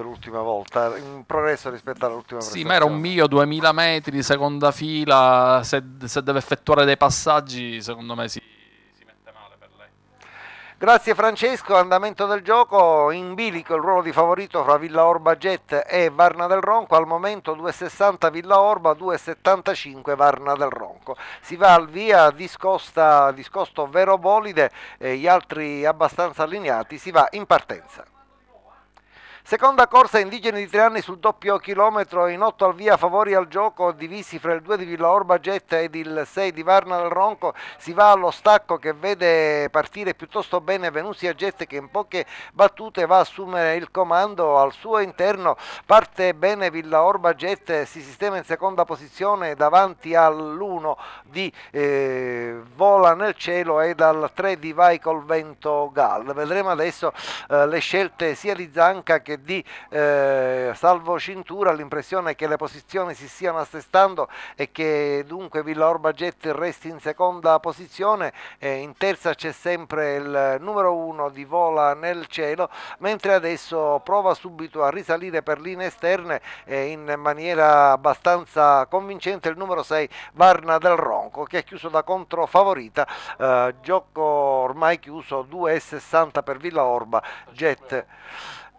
forse l'ultima volta, un progresso rispetto all'ultima volta. Sì, ma era un mio 2000 metri di seconda fila, se, se, deve effettuare dei passaggi secondo me si, si mette male per lei. Grazie Francesco, andamento del gioco, in bilico il ruolo di favorito fra Villa Orba Jet e Varna del Ronco, al momento 2,60 Villa Orba, 2,75 Varna del Ronco. Si va al via discosta, discosto vero bolide, e gli altri abbastanza allineati, si va in partenza. Seconda corsa indigeni di tre anni sul doppio chilometro in otto al via favori al gioco divisi fra il 2 di Villa Orba Jet ed il 6 di Varna del Ronco. Si va allo stacco che vede partire piuttosto bene Venusia Jet che in poche battute va a assumere il comando al suo interno. Parte bene Villa Orba Jet si sistema in seconda posizione davanti all'1 di eh, Vola nel cielo e dal 3 di Vai col vento Gal. Vedremo adesso eh, le scelte sia di Zanca che che di eh, Salvo Cintura l'impressione che le posizioni si stiano assestando e che dunque Villa Orba Jet resti in seconda posizione, eh, in terza c'è sempre il numero uno di Vola nel cielo, mentre adesso prova subito a risalire per linee esterne eh, in maniera abbastanza convincente il numero 6 Varna del Ronco che è chiuso da controfavorita, eh, gioco ormai chiuso 2,60 per Villa Orba, Jet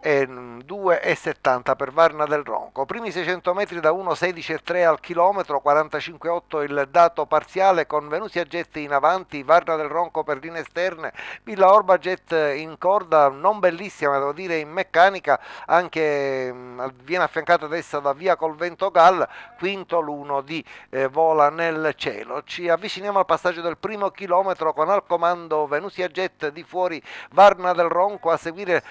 e 2,70 mm, per Varna del Ronco. Primi 600 metri da 1,16,3 al chilometro, 45,8 il dato parziale con Venusi a jet in avanti, Varna del Ronco per linee esterne, Villa Orba jet in corda, non bellissima devo dire in meccanica, anche mm, viene affiancata ad da Via Col Vento Gall, quinto l'uno di eh, Vola nel cielo. Ci avviciniamo al passaggio del primo chilometro con al comando Venusi a jet di fuori Varna del Ronco a seguire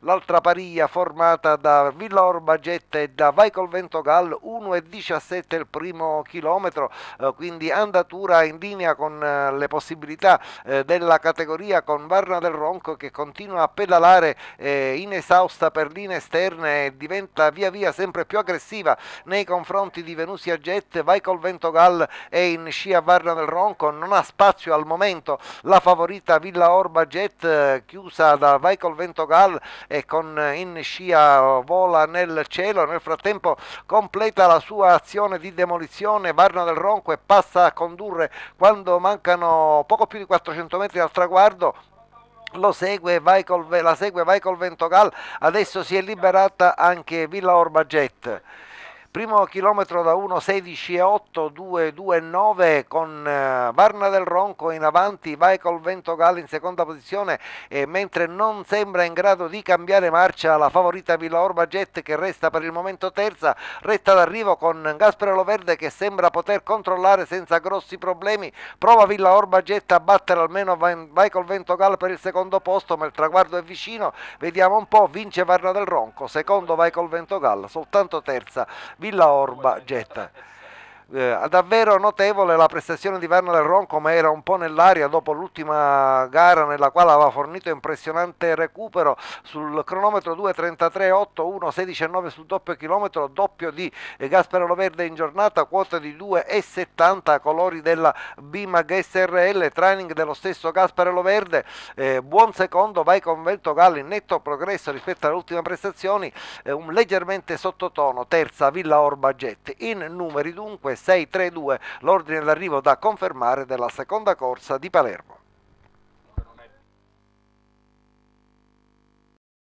L'altra paria formata da Villorba Getta e da Vai col Vento Gal 1,17 il primo chilometro, eh, quindi andatura in linea con eh, le possibilità eh, della categoria con Varna del Ronco che continua a pedalare inesausta per linee esterne e diventa via via sempre più aggressiva nei confronti di Venusia Jet, Vai col Vento Gal è in scia Varna del Ronco, non ha spazio al momento la favorita Villa Orba Jet chiusa da Vai col Vento Gal e con eh, in scia vola nel cielo, nel frattempo completa la sua azione di demolizione, Varno del Ronco e passa a condurre quando mancano poco più di 400 metri dal traguardo, lo segue, vai col, la segue Vai col Ventogal, adesso si è liberata anche Villa Orbaget primo chilometro da 1.16.8, 2.29 con Varna eh, del Ronco in avanti, vai col Vento Galli in seconda posizione, e mentre non sembra in grado di cambiare marcia la favorita Villa Orba Jet che resta per il momento terza, retta d'arrivo con Gaspero Verde che sembra poter controllare senza grossi problemi, prova Villa Orba Jet a battere almeno vai col Vento Galli per il secondo posto, ma il traguardo è vicino, vediamo un po', vince Varna del Ronco, secondo vai col Vento Galli, soltanto terza Villa Orba Getta eh, davvero notevole la prestazione di Werner Ron come era un po' nell'aria dopo l'ultima gara nella quale aveva fornito impressionante recupero sul cronometro 2.33.8 1.16.9 sul doppio chilometro doppio di Gaspero Verde in giornata quota di 2.70 colori della BIMAG SRL training dello stesso Gaspero Verde eh, buon secondo vai con Vento Galli netto progresso rispetto alle ultime prestazioni eh, un leggermente sottotono terza Villa Orba Jet in numeri dunque 6-3-2 l'ordine d'arrivo da confermare della seconda corsa di Palermo.